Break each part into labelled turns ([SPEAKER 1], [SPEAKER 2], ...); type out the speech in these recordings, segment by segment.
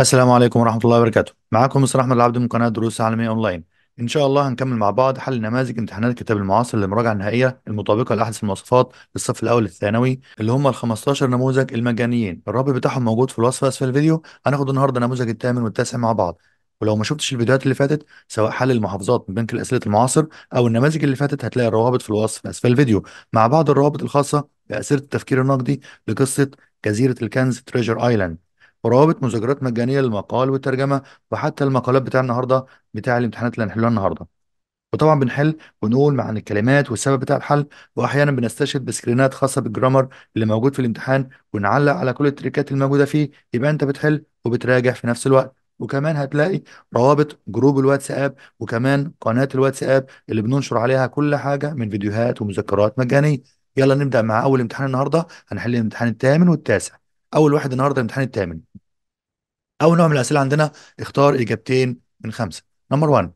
[SPEAKER 1] السلام عليكم ورحمة الله وبركاته معاكم مصر أحمد العبد من قناة دروس عالمية أونلاين إن شاء الله هنكمل مع بعض حل نماذج امتحانات الكتاب المعاصر للمراجعة النهائية المطابقة لأحدث المواصفات للصف الأول الثانوي اللي هم ال 15 نموذج المجانيين الرابط بتاعهم موجود في الوصف أسفل الفيديو هناخد النهاردة نموذج الثامن والتاسع مع بعض ولو ما شفتش الفيديوهات اللي فاتت سواء حل المحافظات من بنك الأسئلة المعاصر أو النماذج اللي فاتت هتلاقي الروابط في الوصف أسفل الفيديو مع بعض الروابط الخاصة بأسئلة التفكير النقدي لقصة جزيرة الكنز تريجر ايلاند ورابط مذكرات مجانيه للمقال والترجمه وحتى المقالات بتاع النهارده بتاع الامتحانات اللي هنحلها النهارده وطبعا بنحل ونقول معنى الكلمات والسبب بتاع الحل واحيانا بنستشهد بسكرينات خاصه بالجرامر اللي موجود في الامتحان ونعلق على كل التريكات الموجوده فيه يبقى انت بتحل وبتراجع في نفس الوقت وكمان هتلاقي روابط جروب الواتساب وكمان قناه الواتساب اللي بننشر عليها كل حاجه من فيديوهات ومذكرات مجانيه يلا نبدا مع اول امتحان النهارده هنحل الامتحان الثامن والتاسع اول واحد النهارده الامتحان الثامن اول نوع من الاسئله عندنا اختار اجابتين من خمسه نمبر 1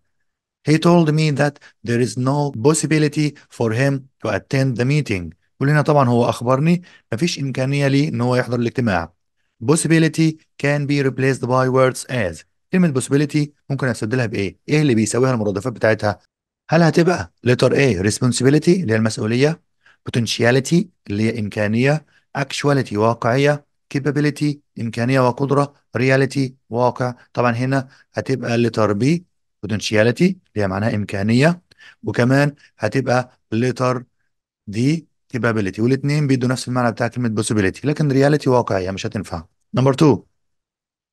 [SPEAKER 1] He told me that there is no possibility for him to attend the meeting. يقول هنا طبعا هو أخبرني مفيش إمكانية ليه إن هو يحضر الاجتماع. Possibility can be replaced by words as. كلمة possibility ممكن أستبدلها بإيه؟ إيه اللي بيساويها المرادفات بتاعتها؟ هل هتبقى letter A responsibility اللي هي المسؤولية؟ potentiality اللي هي إمكانية actuality واقعية capability امكانيه وقدره رياليتي واقع طبعا هنا هتبقى لتر بي بوتنشياليتي اللي هي معناها امكانيه وكمان هتبقى لتر دي capability والاثنين بيدوا نفس المعنى بتاع كلمه possibility لكن رياليتي واقعيه مش هتنفع نمبر 2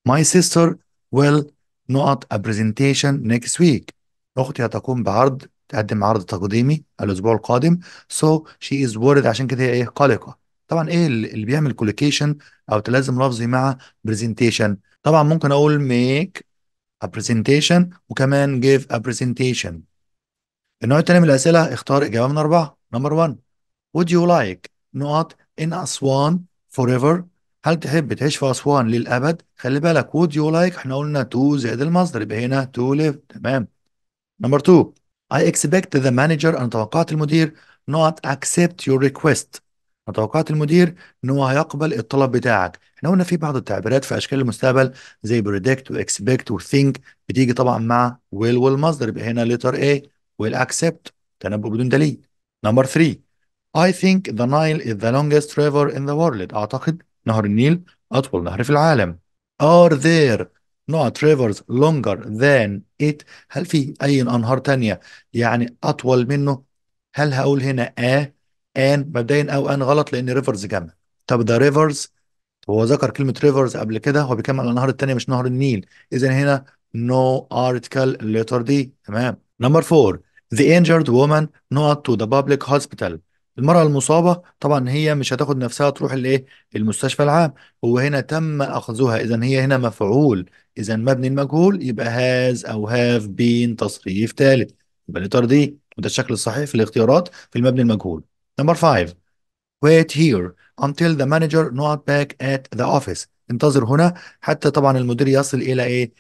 [SPEAKER 1] ماي سيستر ويل نقط ا برزنتيشن نيكست ويك اختي هتقوم بعرض تقدم عرض تقديمي الاسبوع القادم so she is worried عشان كده هي ايه قلقه طبعا ايه اللي بيعمل كوليكيشن او تلازم لفظي مع برزنتيشن طبعا ممكن اقول ميك ا برزنتيشن وكمان جيف ا برزنتيشن النوع التاني من الاسئله اختار اجابه من اربعه نمبر 1 would you like نقط in اسوان forever هل تحب تعيش في اسوان للابد خلي بالك would you like احنا قلنا تو زائد المصدر يبقى هنا تو ليف تمام نمبر 2 I expect the manager أنا توقعت المدير not accept your request توقعات المدير ان هو هيقبل الطلب بتاعك احنا قلنا في بعض التعبيرات في اشكال المستقبل زي بريدكت واكسبكت وثينك بتيجي طبعا مع ويل والمصدر يبقى هنا ليتر اي ويل اكسبت تنبؤ بدون دليل نمبر 3 I think the Nile is the longest river in the world اعتقد نهر النيل اطول نهر في العالم are there not rivers longer than it هل في اي انهار تانية يعني اطول منه هل هقول هنا آه ان مبدئيا او ان غلط لان ريفرز جمع طب ده ريفرز هو ذكر كلمه ريفرز قبل كده هو بيتكلم على النهر الثاني مش نهر النيل اذا هنا نو ارتكل ليتر دي تمام نمبر 4 ذا انجرد وومن نوت تو ذا بابليك هوسبيتال المرأة المصابة طبعا هي مش هتاخد نفسها تروح الايه المستشفى العام هو هنا تم اخذها اذا هي هنا مفعول اذا مبني المجهول يبقى هاز او هاف بين تصريف ثالث يبقى ليتر دي وده الشكل الصحيح في الاختيارات في المبني المجهول نمبر 5 wait here until the manager not back at the office انتظر هنا حتى طبعا المدير يصل الى ايه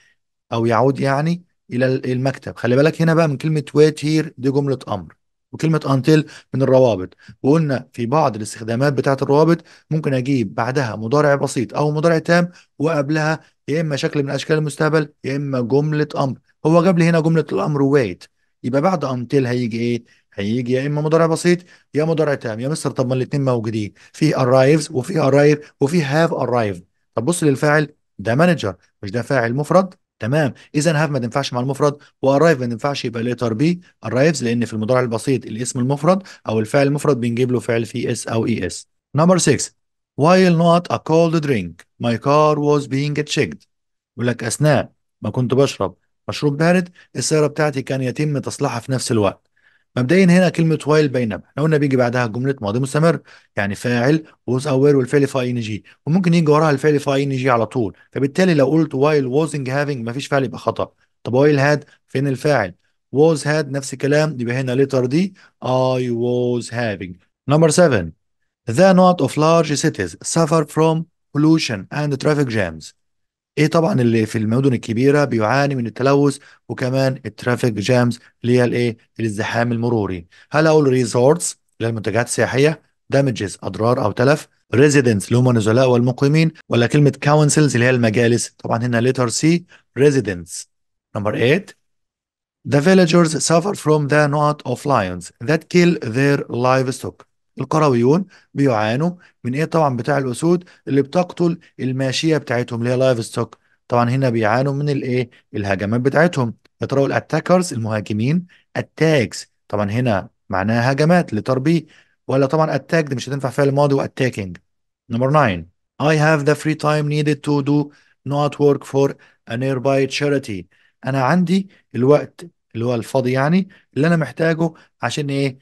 [SPEAKER 1] او يعود يعني الى المكتب خلي بالك هنا بقى من كلمه wait here دي جمله امر وكلمه until من الروابط وقلنا في بعض الاستخدامات بتاعه الروابط ممكن اجيب بعدها مضارع بسيط او مضارع تام وقبلها يا اما شكل من اشكال المستقبل يا اما جمله امر هو جاب لي هنا جمله الامر wait يبقى بعد until هيجي ايه هيجي يا اما مضارع بسيط يا مضارع تام يا مستر طب ما الاثنين موجودين في arrives وفي arrive وفي have arrived طب بص للفاعل ده مانجر مش ده فاعل مفرد تمام اذا هاف ما تنفعش مع المفرد وارايف ما تنفعش يبقى ليتر بي ارايفز لان في المضارع البسيط الاسم المفرد او الفاعل المفرد بنجيب له فعل في اس او اي اس نمبر 6 while not a cold drink my car was being checked بيقول لك اثناء ما كنت بشرب مشروب بارد السياره بتاعتي كان يتم تصليحها في نفس الوقت مبدئيا هنا كلمه وايل بينما لو قلنا بيجي بعدها جمله ماضي مستمر يعني فاعل ووز اوير والفعل في اي ان جي وممكن يجي وراها الفعل في اي ان جي على طول فبالتالي لو قلت وايل ووزنج هافينج مفيش فعل يبقى خطا طب وايل هاد فين الفاعل ووز هاد نفس الكلام يبقى هنا ليتر دي اي ووز هافينج نمبر 7 the not of large cities suffer from pollution and traffic jams ايه طبعا اللي في المدن الكبيره بيعاني من التلوث وكمان الترافيك جامز اللي هي الايه الازدحام المروري هل اقول ريزورتس اللي هي السياحيه دامجز اضرار او تلف ريزيدنتس اللي هم النزلاء والمقيمين ولا كلمه كونسلز اللي هي المجالس طبعا هنا ليتر سي ريزيدنتس نمبر 8 The villagers suffer from the knot of lions that kill their livestock القرويون بيعانوا من ايه طبعا بتاع الاسود اللي بتقتل الماشيه بتاعتهم اللي هي لايف ستوك طبعا هنا بيعانوا من الايه الهجمات بتاعتهم يا ترى الاتاكرز المهاجمين اتاكس طبعا هنا معناها هجمات لتربيه ولا طبعا اتاك دي مش هتنفع فعل ماضي واتاكينج نمبر 9 I have the free time needed to do not work for a nearby charity. أنا عندي الوقت اللي هو الفاضي يعني اللي أنا محتاجه عشان إيه؟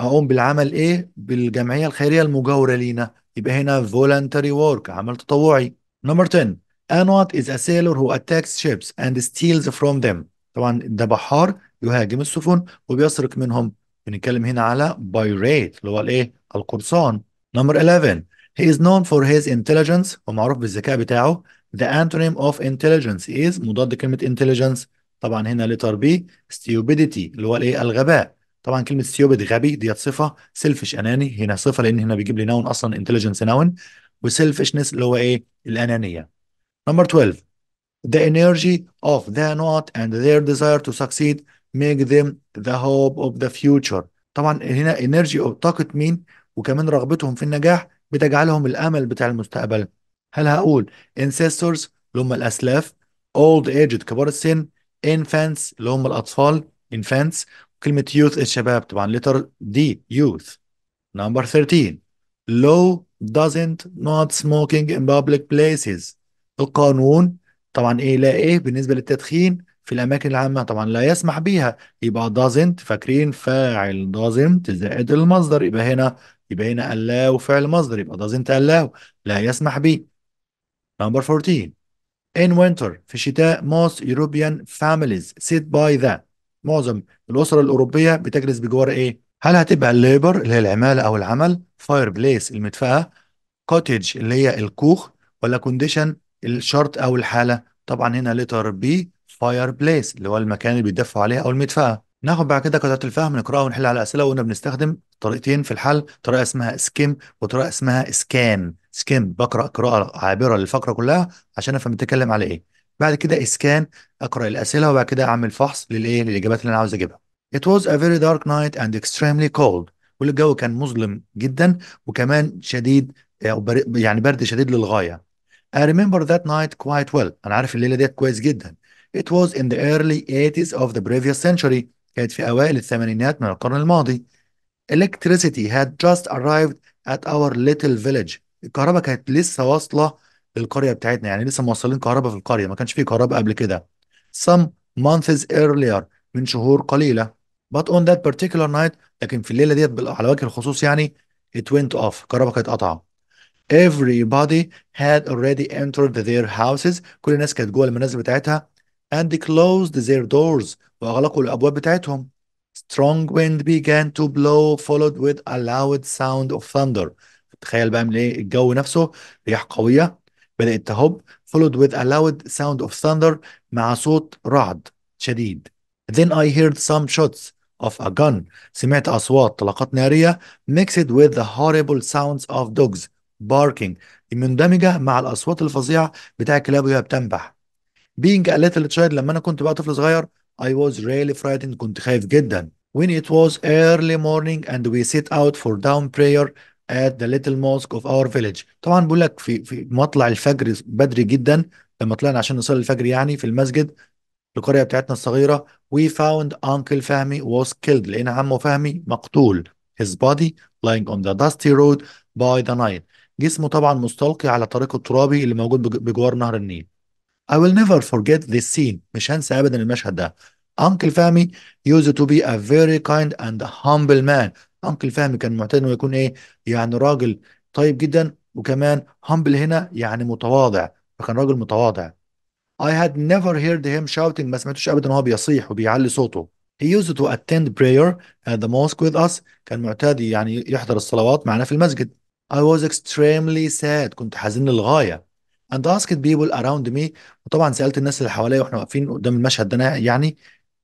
[SPEAKER 1] هقوم بالعمل ايه بالجمعيه الخيريه المجاوره لينا يبقى هنا voluntary work عمل تطوعي نمبر 10 Anwat is a sailor who attacks ships and steals from them طبعا ده بحار يهاجم السفن وبيسرق منهم بنتكلم هنا على pirate اللي هو الايه القرصان نمبر 11 he is known for his intelligence ومعروف بالذكاء بتاعه the antonym of intelligence is مضاد كلمه intelligence طبعا هنا letter B stupidity اللي هو الايه الغباء طبعا كلمه ستيوبد غبي ديت صفه سيلفش اناني هنا صفه لان هنا بيجيب لي نون اصلا انتليجنس نون وسيلفشنس اللي هو ايه الانانيه نمبر 12 the energy of the not and their desire to succeed make them the hope of the future طبعا هنا energy أو طاقة مين وكمان رغبتهم في النجاح بتجعلهم الأمل بتاع المستقبل هل هقول ancestors اللي هم الأسلاف old aged كبار السن infants اللي هم الأطفال infants كلمة يوث الشباب طبعا لتر دي يوث نمبر 13 لو doesn't not smoking in public places القانون طبعا ايه لا ايه بالنسبة للتدخين في الأماكن العامة طبعا لا يسمح بيها يبقى doesn't فاكرين فاعل doesn't زائد المصدر يبقى هنا يبقى هنا allow فعل مصدر يبقى doesn't allow لا يسمح به number 14 in winter في الشتاء most European families sit by the معظم الاسر الاوروبيه بتجلس بجوار ايه؟ هل هتبقى الليبر اللي هي العماله او العمل فاير بليس المدفاه كوتج اللي هي الكوخ ولا كونديشن الشرط او الحاله طبعا هنا لتر بي فاير بليس اللي هو المكان اللي بيتدفوا عليه او المدفاه ناخد بعد كده قطعه الفهم نقراها ونحل على اسئله وقلنا بنستخدم طريقتين في الحل طريقه اسمها سكيم وطريقه اسمها سكان سكيم بقرا قراءه عابره للفقره كلها عشان افهم بتتكلم على ايه بعد كده اسكان اقرا الاسئله وبعد كده اعمل فحص للايه للاجابات اللي انا عاوز اجيبها It was a very dark night and extremely cold والجو كان مظلم جدا وكمان شديد آه، يعني برد شديد للغايه I remember that night quite well انا عارف الليله ديت كويس جدا It was in the early 80s of the previous century كانت في اوائل الثمانينات من القرن الماضي Electricity had just arrived at our little village الكهرباء كانت لسه واصله القريه بتاعتنا يعني لسه موصلين كهرباء في القريه ما كانش في كهرباء قبل كده some months earlier من شهور قليله but on that particular night لكن في الليله ديت على وجه الخصوص يعني it went off الكهرباء كانت قطعه everybody had already entered their houses كل الناس كانت جوه المنازل بتاعتها and closed their doors واغلقوا الابواب بتاعتهم strong wind began to blow followed with a loud sound of thunder تخيل بقى من ايه الجو نفسه رياح قويه بدأت تهب followed with a loud sound of thunder مع صوت رعد شديد Then I heard some shots of a gun سمعت أصوات طلقات نارية mixed with the horrible sounds of dogs barking مندمجة مع الأصوات الفظيعة بتاع كلاب وهي بتنبح Being a little child لما أنا كنت بقى طفل صغير I was really frightened كنت خايف جدا When it was early morning and we set out for down prayer at the little mosque of our village طبعا بيقول لك في في مطلع الفجر بدري جدا لما طلعنا عشان نصلي الفجر يعني في المسجد القريه بتاعتنا الصغيره we found uncle فهمي was killed لقينا عمه فهمي مقتول his body lying on the dusty road by the night جسمه طبعا مستلقي على طريق الترابي اللي موجود بجوار نهر النيل I will never forget this scene مش هنسى ابدا المشهد ده Uncle Fahmy used to be a very kind and humble man انكل فهمي كان معتاد انه يكون ايه يعني راجل طيب جدا وكمان هامبل هنا يعني متواضع فكان راجل متواضع I had never heard him shouting ما سمعتوش ابدا وهو بيصيح وبيعلي صوته He used to attend prayer at the mosque with us كان معتاد يعني يحضر الصلوات معنا في المسجد I was extremely sad كنت حزين للغاية and asked people around me وطبعا سألت الناس اللي حواليا واحنا واقفين قدام المشهد ده يعني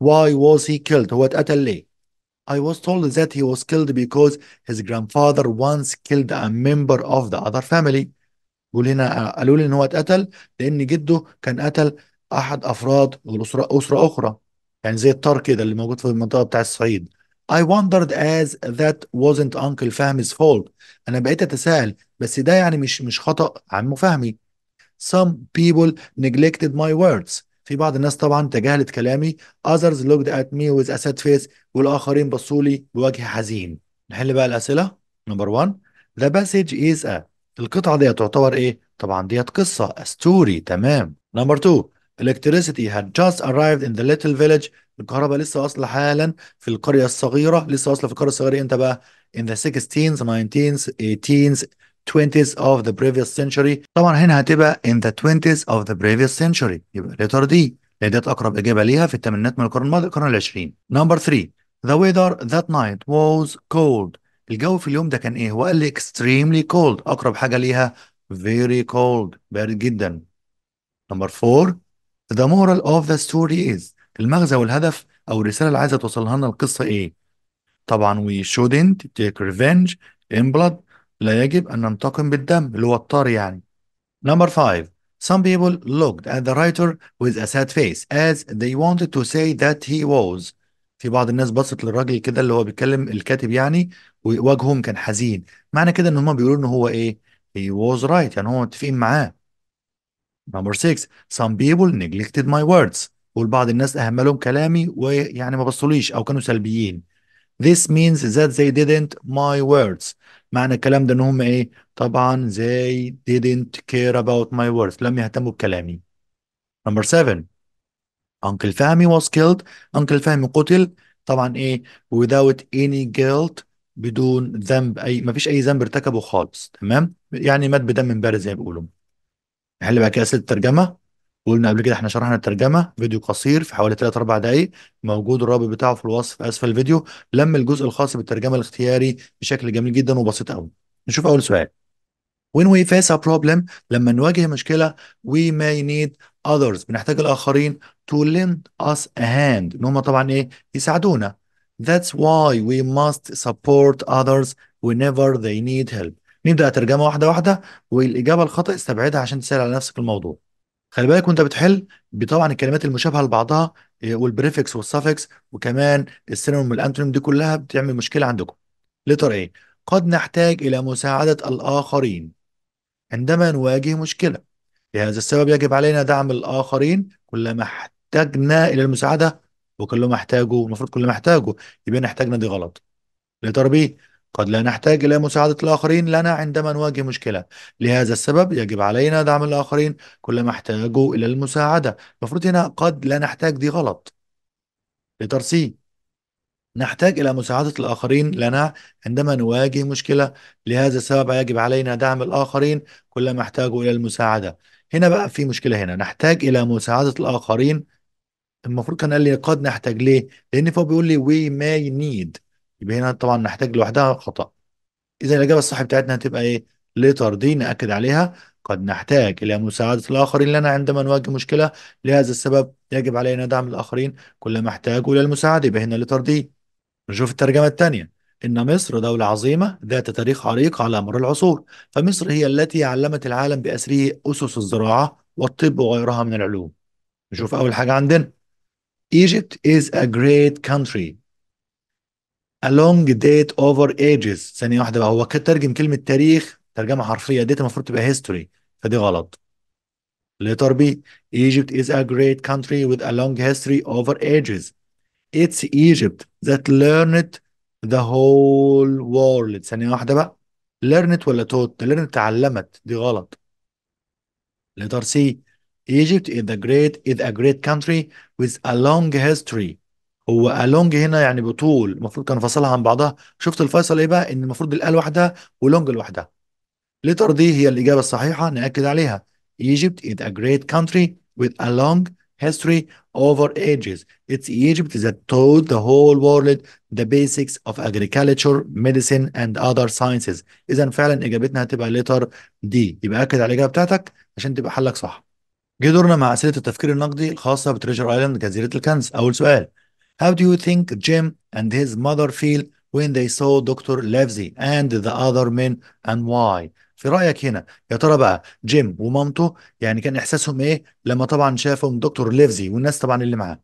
[SPEAKER 1] why was he killed هو اتقتل ليه I was told that he was killed because his grandfather once killed a member of the other family. يقول هنا قالوا لي ان هو اتقتل لان جده كان قتل احد افراد الاسره اسره اخرى يعني زي الطار كده اللي موجود في المنطقه بتاع الصعيد. I wondered as that wasn't Uncle Fahmi's fault. انا بقيت اتساءل بس ده يعني مش مش خطا عمو فهمي. Some people neglected my words. في بعض الناس طبعا تجاهلت كلامي others looked at me with a sad face والآخرين بصوا لي بوجه حزين نحل بقى الأسئلة نمبر 1 the passage is a القطعة دي تعتبر إيه؟ طبعا دي قصة a story تمام نمبر 2 electricity had just arrived in the little village الكهرباء لسه واصلة حالا في القرية الصغيرة لسه واصلة في القرية الصغيرة انت بقى؟ in the 16 th 19 th 18 th 20s of the previous century طبعا هنا هتبقى in the 20s of the previous century يبقى letter D لان ديت اقرب اجابه ليها في الثمانينات من القرن الماضي القرن العشرين نمبر 3 the weather that night was cold الجو في اليوم ده كان ايه هو قال لي extremely cold اقرب حاجه ليها very cold بارد جدا نمبر 4 the moral of the story is المغزى والهدف او الرساله اللي عايزه توصلها لنا القصه ايه طبعا we shouldn't take revenge in blood لا يجب أن ننتقم بالدم اللي هو الطار يعني Number five, Some people looked at the writer with a sad face as they wanted to say that he was في بعض الناس بصت للراجل كده اللي هو بيتكلم الكاتب يعني ووجههم كان حزين معنى كده ان هم بيقولوا ان هو ايه he was right يعني هما متفقين معاه Number six, Some people neglected my words والبعض الناس اهملهم كلامي ويعني ما بصوليش او كانوا سلبيين This means that they didn't my words معنى الكلام ده ان هم ايه طبعا they didn't care about my words لم يهتموا بكلامي number 7 uncle فهمي was killed uncle فهمي قتل طبعا ايه without any guilt بدون ذنب اي ما فيش اي ذنب ارتكبه خالص تمام يعني مات بدم بارز زي ما بيقولوا هل بقى كده الترجمه قلنا قبل كده احنا شرحنا الترجمه فيديو قصير في حوالي 3 4 دقائق موجود الرابط بتاعه في الوصف اسفل الفيديو لم الجزء الخاص بالترجمه الاختياري بشكل جميل جدا وبسيط قوي نشوف اول سؤال When we face a problem لما نواجه مشكله we may need others بنحتاج الاخرين to lend us a hand ان هم طبعا ايه يساعدونا That's why we must support others whenever they need help نبدا ترجمه واحده واحده والاجابه الخطا استبعدها عشان تسهل على نفسك الموضوع خلي بالك وانت بتحل بطبعا الكلمات المشابهه لبعضها والبريفكس آه، والسافكس وكمان السينونيم والانتونيم دي كلها بتعمل مشكله عندكم لتر ايه قد نحتاج الى مساعده الاخرين عندما نواجه مشكله لهذا السبب يجب علينا دعم الاخرين كلما احتجنا الى المساعده وكلما احتاجوا المفروض كلما احتاجوا يبقى احنا احتاجنا دي غلط لتر بي قد لا نحتاج إلى مساعدة الآخرين لنا عندما نواجه مشكلة لهذا السبب يجب علينا دعم الآخرين كلما احتاجوا إلى المساعدة المفروض هنا قد لا نحتاج دي غلط لتر نحتاج إلى مساعدة الآخرين لنا عندما نواجه مشكلة لهذا السبب يجب علينا دعم الآخرين كلما احتاجوا إلى المساعدة هنا بقى في مشكلة هنا نحتاج إلى مساعدة الآخرين المفروض كان قال لي قد نحتاج ليه؟ لأن فهو بيقول لي we may need يبقى هنا طبعا نحتاج لوحدها خطأ إذا الإجابة الصح بتاعتنا هتبقى إيه؟ ليتر دي نأكد عليها قد نحتاج إلى مساعدة الآخرين لنا عندما نواجه مشكلة لهذا السبب يجب علينا دعم الآخرين كلما احتاجوا إلى المساعدة يبقى هنا ليتر دي نشوف الترجمة الثانية إن مصر دولة عظيمة ذات تاريخ عريق على مر العصور فمصر هي التي علمت العالم بأسره أسس الزراعة والطب وغيرها من العلوم نشوف أول حاجة عندنا Egypt is a great country A long date over ages ثانية واحدة بقى هو ترجم كلمة تاريخ ترجمة حرفية date المفروض تبقى history فدي غلط letter B Egypt is a great country with a long history over ages It's Egypt that learned the whole world ثانية واحدة بقى learned ولا taught learned تعلمت دي غلط letter C Egypt is a great is a great country with a long history هو الونج هنا يعني بطول المفروض كان فاصلها عن بعضها شفت الفيصل ايه بقى ان المفروض الال لوحدها ولونج لوحدها لتر دي هي الاجابه الصحيحه ناكد عليها Egypt is a great country with a long history over ages. It's Egypt that taught the whole world the basics of agriculture, medicine and other sciences. إذا فعلا إجابتنا هتبقى لتر دي. يبقى أكد على الإجابة بتاعتك عشان تبقى حلك صح. جه دورنا مع أسئلة التفكير النقدي الخاصة بتريجر آيلاند جزيرة الكنز. أول سؤال How do you think Jim and his mother feel when they saw Dr. Levzi and the other men and why؟ في رأيك هنا يا ترى بقى جيم ومامته يعني كان إحساسهم إيه لما طبعا شافهم دكتور ليفزي والناس طبعا اللي معاه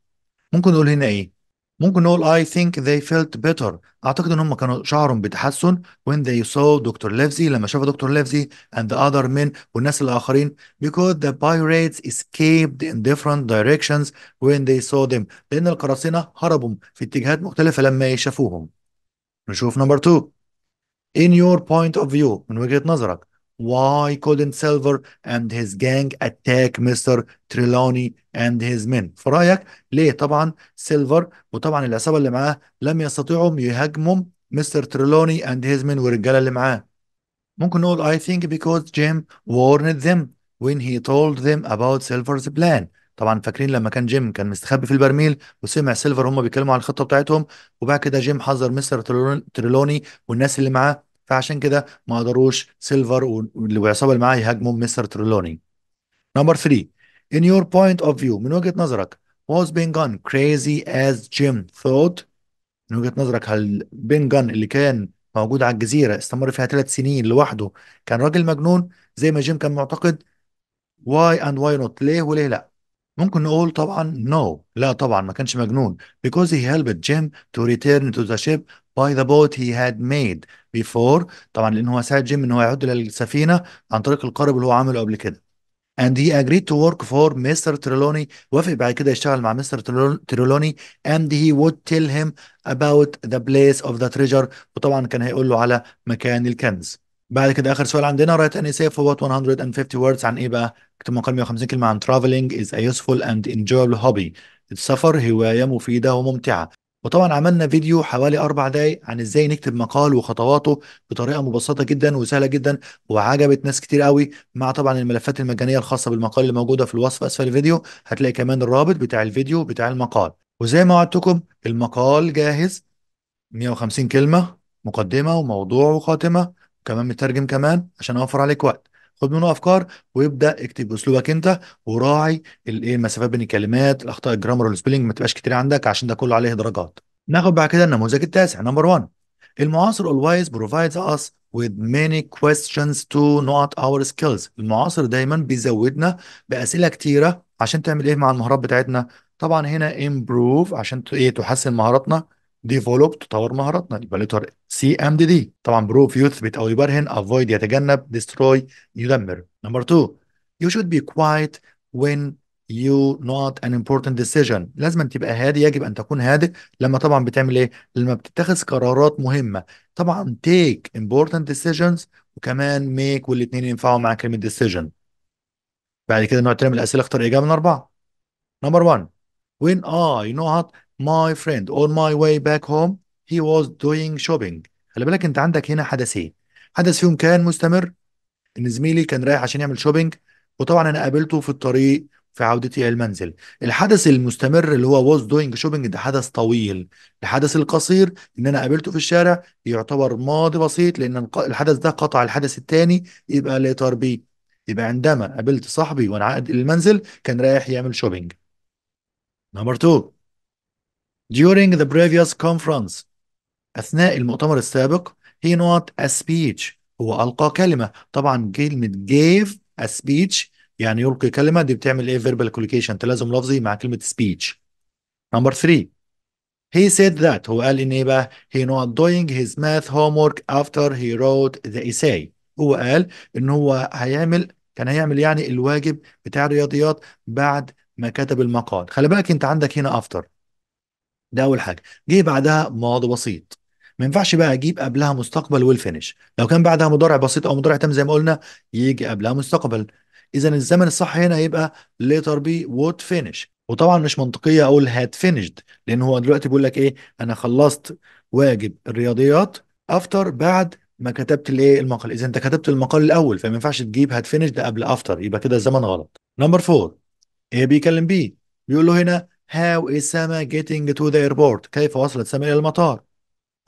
[SPEAKER 1] ممكن نقول هنا إيه ممكن نقول I think they felt better أعتقد إن هم كانوا شعروا بتحسن when they saw دكتور ليفزي لما شافوا دكتور ليفزي and the other men والناس الآخرين because the pirates escaped in different directions when they saw them لأن القراصنة هربوا في اتجاهات مختلفة لما شافوهم نشوف نمبر 2 in your point of view من وجهة نظرك Why couldn't Silver and his gang attack Mr. Trelawney and his men؟ في رأيك ليه طبعا سيلفر وطبعا العصابة اللي معاه لم يستطيعوا يهاجموا مستر تريلوني and his men والرجالة اللي معاه. ممكن نقول I think because Jim warned them when he told them about Silver's plan. طبعا فاكرين لما كان جيم كان مستخبي في البرميل وسمع سيلفر هم بيتكلموا عن الخطه بتاعتهم وبعد كده جيم حذر مستر تريلوني والناس اللي معاه فعشان كده ما قدروش سيلفر والعصابه اللي معاه يهاجموا مستر تريلوني نمبر 3 in your point of view من وجهه نظرك was Bengun crazy as Jim thought من وجهه نظرك هل جان اللي كان موجود على الجزيره استمر فيها ثلاث سنين لوحده كان راجل مجنون زي ما جيم كان معتقد why and why not ليه وليه لا ممكن نقول طبعا no لا طبعا ما كانش مجنون because he helped Jim to return to the ship by the boat he had made before طبعا لأن هو ساعد جيم إن هو يعود للسفينة عن طريق القارب اللي هو عمله قبل كده and he agreed to work for Mr. Trelawney وافق بعد كده يشتغل مع Mr. Trelawney and he would tell him about the place of the treasure وطبعا كان هيقول له على مكان الكنز بعد كده اخر سؤال عندنا رايت اني سيف for 150 words عن ايه بقى؟ اكتب مقال 150 كلمه عن traveling is a useful and enjoyable hobby. السفر هوايه مفيده وممتعه. وطبعا عملنا فيديو حوالي اربع دقايق عن ازاي نكتب مقال وخطواته بطريقه مبسطه جدا وسهله جدا وعجبت ناس كتير قوي مع طبعا الملفات المجانيه الخاصه بالمقال اللي موجوده في الوصف اسفل الفيديو هتلاقي كمان الرابط بتاع الفيديو بتاع المقال وزي ما وعدتكم المقال جاهز 150 كلمه مقدمه وموضوع وخاتمه كمان مترجم كمان عشان اوفر عليك وقت خد منه افكار وابدا اكتب باسلوبك انت وراعي الايه المسافات بين الكلمات الاخطاء الجرامر والسبيلنج ما تبقاش كتير عندك عشان ده كله عليه درجات ناخد بعد كده النموذج التاسع نمبر 1 المعاصر always provides us with many questions to not our skills المعاصر دايما بيزودنا باسئله كتيره عشان تعمل ايه مع المهارات بتاعتنا طبعا هنا improve عشان ايه تحسن مهاراتنا ديفولوب تطور مهاراتنا يبقى لتر سي ام دي دي طبعا بروف يثبت او يبرهن افويد يتجنب ديستروي يدمر نمبر 2 يو شود بي كوايت وين يو نوت ان امبورتنت ديسيجن لازم تبقى هادي يجب ان تكون هادئ لما طبعا بتعمل ايه لما بتتخذ قرارات مهمه طبعا تيك امبورتنت ديسيجنز وكمان ميك والاثنين ينفعوا مع كلمه ديسيجن بعد كده نوع تاني من الاسئله اختار اجابه من اربعه نمبر 1 اه يو نوت my friend on my way back home he was doing shopping خلي بالك انت عندك هنا حدثين حدث فيهم كان مستمر ان زميلي كان رايح عشان يعمل شوبينج وطبعا انا قابلته في الطريق في عودتي الى المنزل الحدث المستمر اللي هو was doing shopping ده حدث طويل الحدث القصير ان انا قابلته في الشارع يعتبر ماضي بسيط لان الحدث ده قطع الحدث الثاني يبقى later بي يبقى عندما قابلت صاحبي وانا عائد المنزل كان رايح يعمل شوبينج نمبر 2 During the previous conference أثناء المؤتمر السابق he not a speech هو ألقى كلمة طبعا كلمة gave a speech يعني يلقي كلمة دي بتعمل ايه verbal collocation تلازم لفظي مع كلمة speech number 3 He said that هو قال ان ايه بقى he not doing his math homework after he wrote the essay هو قال ان هو هيعمل كان هيعمل يعني الواجب بتاع الرياضيات بعد ما كتب المقال خلي بالك انت عندك هنا after ده اول حاجه جه بعدها ماضي بسيط ما ينفعش بقى اجيب قبلها مستقبل والفينش لو كان بعدها مضارع بسيط او مضارع تام زي ما قلنا يجي قبلها مستقبل اذا الزمن الصح هنا يبقى ليتر بي وود فينش وطبعا مش منطقيه اقول هات فينشد لان هو دلوقتي بيقول لك ايه انا خلصت واجب الرياضيات افتر بعد ما كتبت الايه المقال اذا انت كتبت المقال الاول فما ينفعش تجيب هات فينيشد قبل افتر يبقى كده الزمن غلط نمبر 4 ايه بيكلم بي بيقول له هنا How is Sama getting to the airport? كيف وصلت سما إلى المطار؟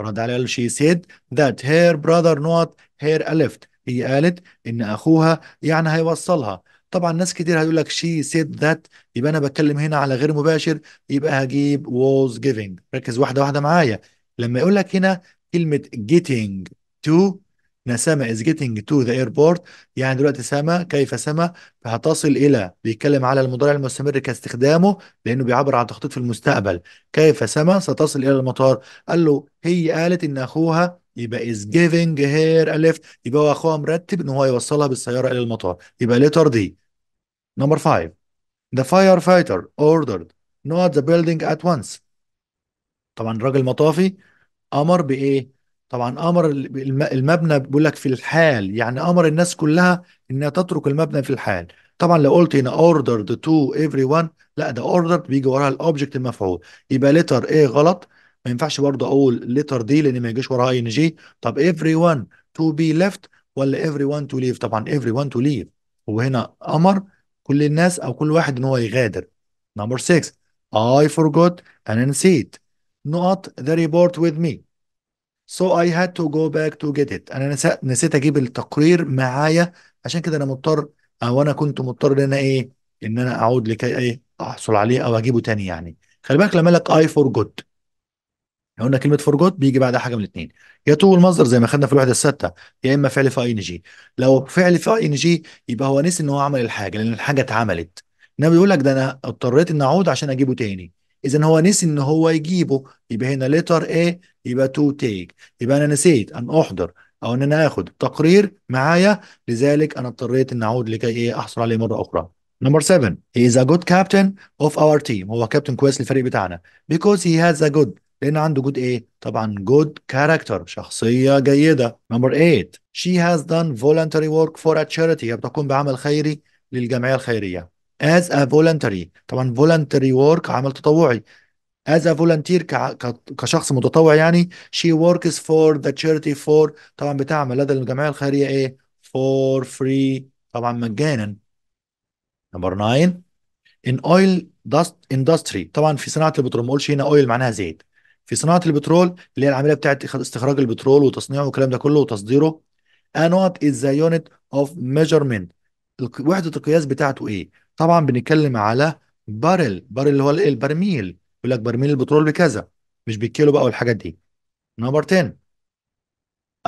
[SPEAKER 1] رد عليها she said that her brother not her left هي قالت إن أخوها يعني هيوصلها طبعا ناس كتير هيقول لك she said that يبقى أنا بتكلم هنا على غير مباشر يبقى هجيب was giving ركز واحدة واحدة معايا لما يقول لك هنا كلمة getting to ان سما از جيتنج تو ذا ايربورت يعني دلوقتي سما كيف سما هتصل الى بيتكلم على المضارع المستمر كاستخدامه لانه بيعبر عن تخطيط في المستقبل كيف سما ستصل الى المطار قال له هي قالت ان اخوها يبقى از جيفنج هير اليفت يبقى هو اخوها مرتب ان هو يوصلها بالسياره الى المطار يبقى ليتر دي نمبر 5 The firefighter ordered not the building at once طبعا الراجل المطافي امر بايه طبعا امر المبنى بيقول لك في الحال يعني امر الناس كلها انها تترك المبنى في الحال طبعا لو قلت هنا اوردر تو ايفري وان لا ده اوردر بيجي وراها الاوبجكت المفعول يبقى لتر ايه غلط ما ينفعش برضه اقول لتر دي لان ما يجيش وراها ان جي طب ايفري وان تو بي ليفت ولا ايفري وان تو ليف طبعا ايفري to تو هو هنا امر كل الناس او كل واحد ان هو يغادر نمبر 6 اي فورجوت ان نسيت نقط ذا ريبورت وذ مي So I had to go back to get it انا نسيت اجيب التقرير معايا عشان كده انا مضطر او انا كنت مضطر ان انا ايه ان انا اعود لكي ايه احصل عليه او اجيبه تاني يعني خلي بالك لما لك اي فور جود لو قلنا كلمه فور جود بيجي بعدها حاجه من الاثنين يا تو المصدر زي ما خدنا في الوحده السادسه يا اما فعل في اي ان جي لو فعل في اي ان جي يبقى هو نسي ان هو عمل الحاجه لان الحاجه اتعملت انما بيقول لك ده انا اضطريت ان اعود عشان اجيبه تاني اذا هو نسي ان هو يجيبه يبقى هنا ليتر ايه يبقى تو تيك يبقى انا نسيت ان احضر او ان انا اخد تقرير معايا لذلك انا اضطريت ان اعود لكي ايه احصل عليه مره اخرى نمبر 7 he is a good captain of our team. هو كابتن كويس للفريق بتاعنا. Because he has a good. لأن عنده good إيه؟ طبعا good character. شخصية جيدة. نمبر 8 she has done voluntary work for a charity. هي بتقوم بعمل خيري للجمعية الخيرية. as a voluntary طبعا voluntary work عمل تطوعي as a volunteer ك... ك... كشخص متطوع يعني she works for the charity for طبعا بتعمل لدى الجمعية الخيرية ايه for free طبعا مجانا نمبر 9 in oil dust industry طبعا في صناعة البترول ما اقولش هنا oil معناها زيت في صناعة البترول اللي هي العملية بتاعت استخراج البترول وتصنيعه والكلام ده كله وتصديره anode is the unit of measurement وحدة القياس بتاعته ايه طبعا بنتكلم على بارل بارل اللي هو الايه البرميل يقول لك برميل البترول بكذا مش بالكيلو بقى والحاجات دي نمبر 10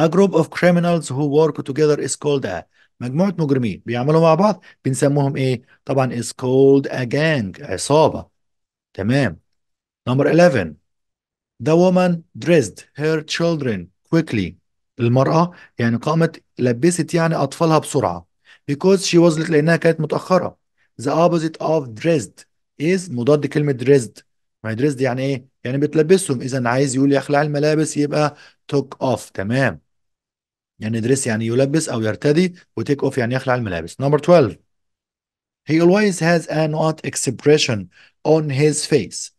[SPEAKER 1] A group of criminals who work together is called a مجموعة مجرمين بيعملوا مع بعض بنسموهم ايه؟ طبعا is called a gang عصابة تمام نمبر 11 The woman dressed her children quickly المرأة يعني قامت لبست يعني أطفالها بسرعة because she was لأنها كانت متأخرة the opposite of dressed is مضاد كلمة dressed ما هي dressed يعني ايه؟ يعني بتلبسهم اذا عايز يقول يخلع الملابس يبقى took off تمام يعني dress يعني يلبس او يرتدي وتيك اوف يعني يخلع الملابس number 12 he always has an odd expression on his face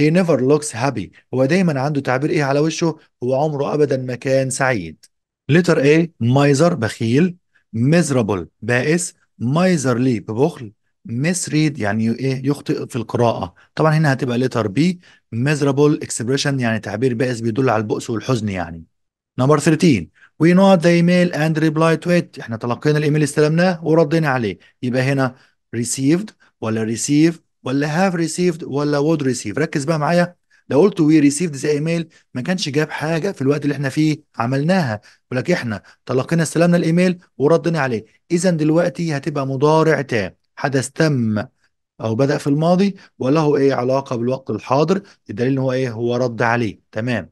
[SPEAKER 1] he never looks happy هو دايما عنده تعبير ايه على وشه هو عمره ابدا ما كان سعيد letter A miser بخيل miserable بائس miserly ببخل مس ريد يعني ايه يخطئ في القراءه طبعا هنا هتبقى لتر بي ميزرابل اكسبريشن يعني تعبير بائس بيدل على البؤس والحزن يعني نمبر 13 وي نوت ذا ايميل اند ريبلاي تو ات احنا تلقينا الايميل استلمناه وردينا عليه يبقى هنا received ولا receive ولا have received ولا would receive ركز بقى معايا لو قلت وي received ذا ايميل ما كانش جاب حاجه في الوقت اللي احنا فيه عملناها ولكن احنا تلقينا استلمنا الايميل وردنا عليه اذا دلوقتي هتبقى مضارع تام حدث تم او بدأ في الماضي وله ايه علاقة بالوقت الحاضر الدليل ان هو ايه هو رد عليه تمام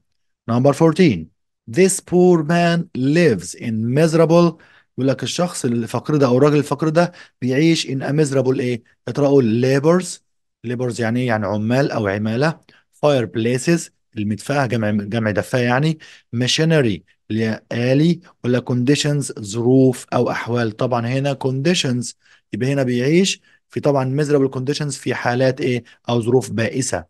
[SPEAKER 1] نمبر 14 This poor man lives in miserable يقول لك الشخص الفقير ده او الراجل الفقير ده بيعيش in a miserable ايه اقرأوا labors labors يعني ايه يعني عمال او عمالة fireplaces المدفاه جمع جمع دفاه يعني machinery اللي هي آلي ولا conditions ظروف او احوال طبعا هنا conditions يبقى هنا بيعيش في طبعا ميزرابل كونديشنز في حالات ايه او ظروف بائسه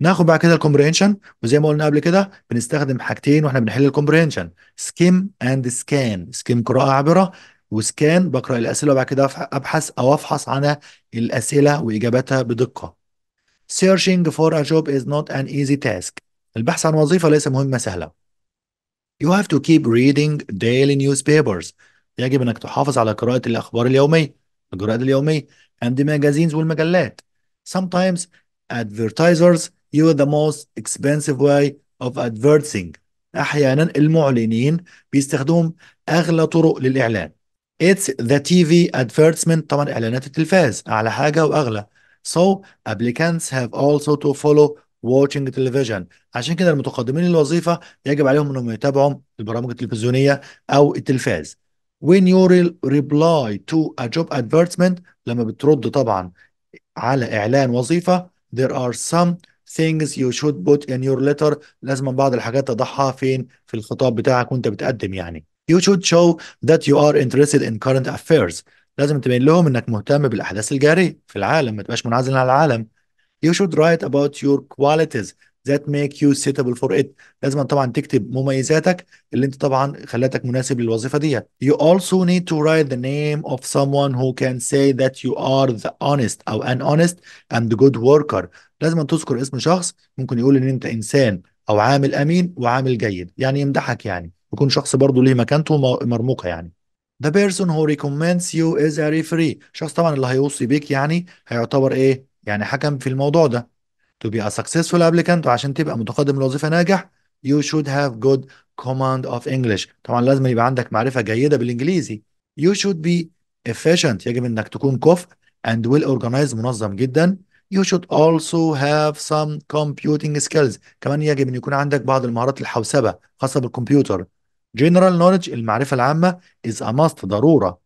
[SPEAKER 1] ناخد بعد كده الكومبرينشن وزي ما قلنا قبل كده بنستخدم حاجتين واحنا بنحل الكومبرينشن سكيم اند سكان سكيم قراءه عابره وسكان بقرا الاسئله وبعد كده ابحث او افحص عن الاسئله واجاباتها بدقه searching for a job is not an easy task البحث عن وظيفه ليس مهمه سهله you have to keep reading daily newspapers يجب انك تحافظ على قراءه الاخبار اليوميه الجرائد اليومية and the magazines والمجلات sometimes advertisers use the most expensive way of advertising أحيانا المعلنين بيستخدموا أغلى طرق للإعلان It's the TV advertisement طبعا إعلانات التلفاز أعلى حاجة وأغلى So applicants have also to follow watching television عشان كده المتقدمين للوظيفة يجب عليهم أنهم يتابعوا البرامج التلفزيونية أو التلفاز when you reply to a job advertisement لما بترد طبعا على اعلان وظيفه there are some things you should put in your letter لازم بعض الحاجات تضعها فين في الخطاب بتاعك وانت بتقدم يعني you should show that you are interested in current affairs لازم تبين لهم انك مهتم بالاحداث الجاريه في العالم ما تبقاش منعزل عن العالم you should write about your qualities ذات ميك يو سيتابل فور ات لازم طبعا تكتب مميزاتك اللي انت طبعا خلتك مناسب للوظيفه ديت you نيد تو رايت ذا نيم اوف سام ون هو كان ساي ذات يو ار ذا اونست او ان اونست اند جود وركر لازم تذكر اسم شخص ممكن يقول ان انت انسان او عامل امين وعامل جيد يعني يمدحك يعني يكون شخص برضه ليه مكانته مرموقه يعني The person who recommends you is a referee شخص طبعا اللي هيوصي بيك يعني هيعتبر ايه يعني حكم في الموضوع ده To be a successful applicant وعشان تبقى متقدم لوظيفة ناجح you should have good command of English طبعا لازم يبقى عندك معرفة جيدة بالإنجليزي you should be efficient يجب إنك تكون كفء and well organized منظم جدا you should also have some computing skills كمان يجب أن يكون عندك بعض المهارات الحوسبة خاصة بالكمبيوتر general knowledge المعرفة العامة is a must ضرورة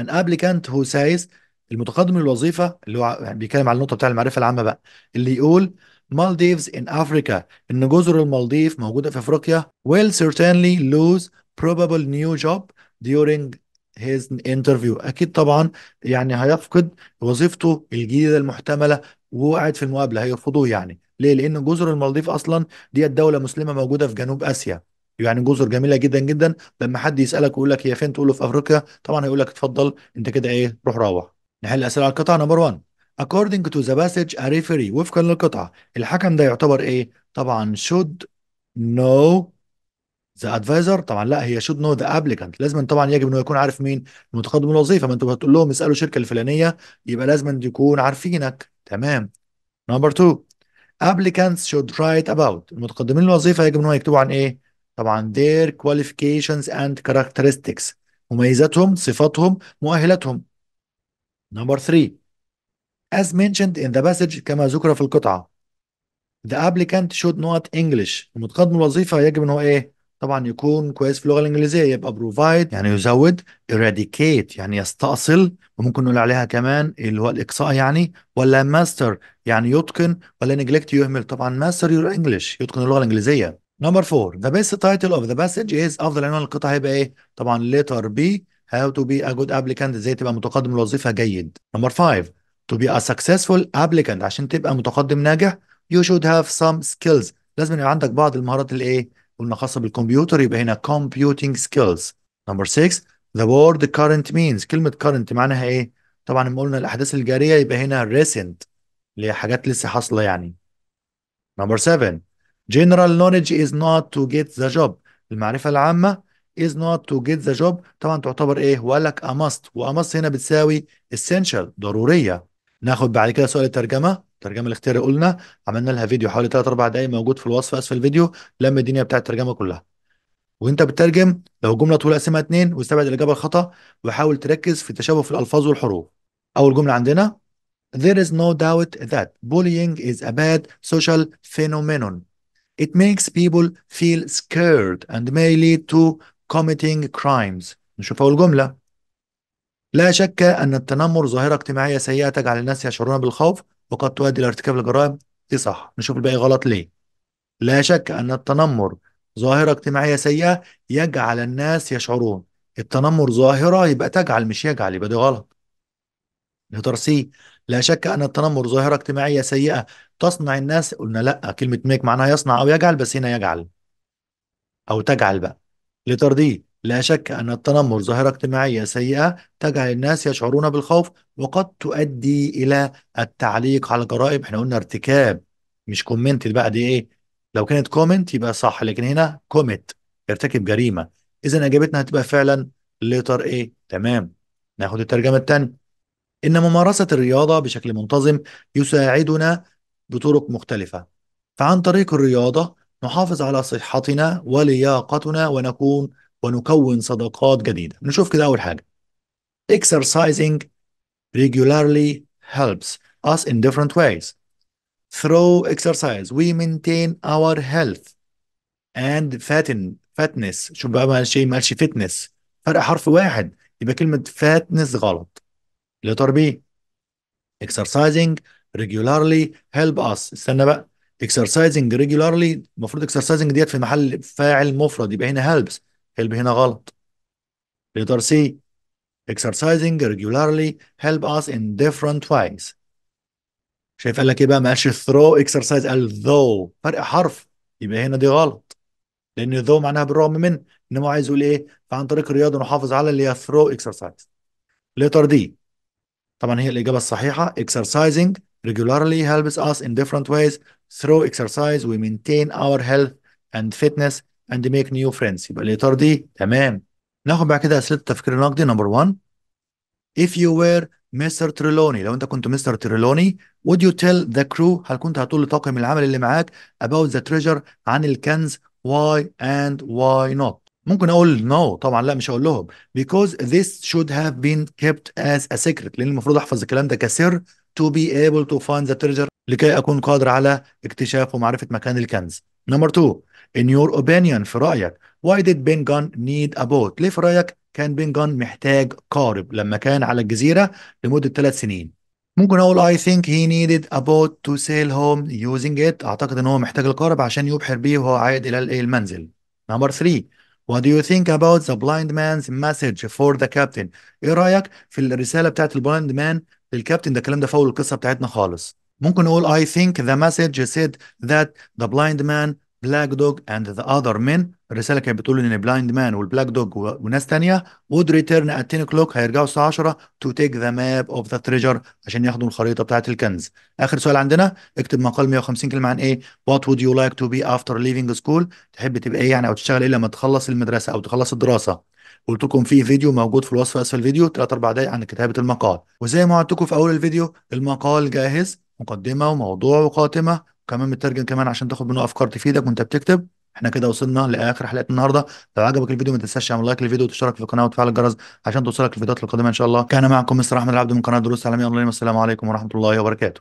[SPEAKER 1] an applicant who says المتقدم للوظيفه اللي هو بيتكلم على النقطه بتاع المعرفه العامه بقى اللي يقول مالديفز ان افريكا ان جزر المالديف موجوده في افريقيا will certainly lose probable new job during his interview اكيد طبعا يعني هيفقد وظيفته الجديده المحتمله وقعد في المقابله هيرفضوه يعني ليه لان جزر المالديف اصلا دي دولة مسلمه موجوده في جنوب اسيا يعني جزر جميله جدا جدا لما حد يسالك ويقول لك هي فين تقول له في افريقيا طبعا هيقول لك اتفضل انت كده ايه روح روح نحل أسئلة على القطعة نمبر 1 according to the passage a referee وفقا للقطعة الحكم ده يعتبر إيه؟ طبعا should know the advisor طبعا لا هي should know the applicant لازم طبعا يجب انه يكون عارف مين المتقدم الوظيفه ما انتوا هتقول لهم اسالوا الشركه الفلانيه يبقى لازم يكون عارفينك تمام نمبر 2 applicants should write about المتقدمين الوظيفه يجب ان هم يكتبوا عن ايه طبعا their qualifications and characteristics مميزاتهم صفاتهم مؤهلاتهم Number three, as mentioned in the passage كما ذكر في القطعة the applicant should not English المتقدم الوظيفة يجب ان هو ايه؟ طبعا يكون كويس في اللغة الإنجليزية يبقى provide يعني يزود eradicate يعني يستأصل وممكن نقول عليها كمان اللي هو الإقصاء يعني ولا master يعني يتقن ولا neglect يهمل طبعا master your English يتقن اللغة الإنجليزية Number 4 the best title of the passage is أفضل عنوان القطعة هيبقى إيه؟ طبعا letter B How to be a good applicant ازاي تبقى متقدم الوظيفة جيد نمبر 5 to be a successful applicant عشان تبقى متقدم ناجح you should have some skills لازم يبقى عندك بعض المهارات الايه قلنا خاصة بالكمبيوتر يبقى هنا computing skills نمبر 6 the word current means كلمة current معناها ايه طبعا لما قلنا الاحداث الجارية يبقى هنا recent اللي هي حاجات لسه حاصلة يعني نمبر 7 general knowledge is not to get the job المعرفة العامة is not to get the job طبعا تعتبر ايه وقال لك a must و a must هنا بتساوي essential ضروريه ناخد بعد كده سؤال الترجمه الترجمه الاختيار قلنا عملنا لها فيديو حوالي 3 4 دقايق موجود في الوصف اسفل الفيديو لم الدنيا بتاع الترجمه كلها وانت بتترجم لو الجمله طويله قسمها اتنين واستبعد الاجابه الخطا وحاول تركز في تشابه في الالفاظ والحروف اول جمله عندنا There is no doubt that bullying is a bad social phenomenon. It makes people feel scared and may lead to committing crimes نشوف أول جملة لا شك أن التنمر ظاهرة اجتماعية سيئة تجعل الناس يشعرون بالخوف وقد تؤدي إلى ارتكاب الجرائم دي صح نشوف الباقي غلط ليه لا شك أن التنمر ظاهرة اجتماعية سيئة يجعل الناس يشعرون التنمر ظاهرة يبقى تجعل مش يجعل يبقى دي غلط نقدر سي لا شك أن التنمر ظاهرة اجتماعية سيئة تصنع الناس قلنا لأ كلمة ميك معناها يصنع أو يجعل بس هنا يجعل أو تجعل بقى لترضيه لا شك أن التنمر ظاهرة اجتماعية سيئة تجعل الناس يشعرون بالخوف وقد تؤدي إلى التعليق على الجرائم احنا قلنا ارتكاب مش كومنت بقى دي ايه لو كانت كومنت يبقى صح لكن هنا كومت ارتكب جريمة إذا إجابتنا هتبقى فعلا لتر ايه تمام ناخد الترجمة التانية إن ممارسة الرياضة بشكل منتظم يساعدنا بطرق مختلفة فعن طريق الرياضة نحافظ على صحتنا ولياقتنا ونكون ونكون صداقات جديده نشوف كده اول حاجه exercising regularly helps us in different ways through exercise we maintain our health and fatten fatness شوف بقى ما شيء ما قالش fitness فرق حرف واحد يبقى كلمه fatness غلط اللي طربيه exercising regularly help us استنى بقى اكسرسايزنج ريجولارلي المفروض اكسرسايزنج ديت في محل فاعل مفرد يبقى هنا هيلبس هيلب هنا غلط ليتر سي exercising regularly help us in different ways شايف قال لك ايه بقى ما قالش ثرو exercise قال ذو فرق حرف يبقى هنا دي غلط لان ذو معناها بالرغم من ان هو عايز يقول ايه فعن طريق الرياضه نحافظ على اللي هي ثرو exercise letter دي طبعا هي الاجابه الصحيحه exercising regularly helps us in different ways through exercise we maintain our health and fitness and make new friends يبقى الإطار دي تمام ناخد بعد كده أسئلة التفكير النقدي number one if you were Mr. Trelawney لو أنت كنت Mr. Trelawney would you tell the crew هل كنت هتقول لطاقم العمل اللي معاك about the treasure عن الكنز why and why not ممكن اقول no. طبعا لا مش هقول لهم because this should have been kept as a secret لان المفروض احفظ الكلام ده كسر to be able to find the treasure لكي أكون قادر على اكتشاف ومعرفة مكان الكنز نمبر 2 in your opinion في رأيك why did Ben Gunn need a boat ليه في رأيك كان بين جان محتاج قارب لما كان على الجزيرة لمدة ثلاث سنين ممكن أقول I think he needed a boat to sail home using it أعتقد إن هو محتاج القارب عشان يبحر بيه وهو عائد إلى المنزل نمبر 3 What do you think about the blind man's message for the captain؟ إيه رأيك في الرسالة بتاعت البلايند مان للكابتن ده الكلام ده في القصه بتاعتنا خالص ممكن نقول I think the message said that the blind man black dog and the other men الرساله كانت بتقول ان البلايند مان والبلاك دوج وناس تانية would return at 10 o'clock هيرجعوا الساعه 10 to take the map of the treasure عشان ياخدوا الخريطه بتاعه الكنز اخر سؤال عندنا اكتب مقال 150 كلمه عن ايه what would you like to be after leaving school تحب تبقى ايه يعني او تشتغل ايه لما تخلص المدرسه او تخلص الدراسه قلت لكم في فيديو موجود في الوصف اسفل الفيديو 3 4 دقائق عن كتابه المقال وزي ما وعدتكم في اول الفيديو المقال جاهز مقدمه وموضوع وقاتمه وكمان مترجم كمان عشان تاخد منه افكار تفيدك وانت بتكتب احنا كده وصلنا لاخر حلقه النهارده لو عجبك الفيديو ما تنساش تعمل لايك للفيديو وتشترك في القناه وتفعل الجرس عشان توصلك الفيديوهات القادمه ان شاء الله كان معكم مستر احمد العبد من قناه دروس عالميه اونلاين والسلام عليكم ورحمه الله وبركاته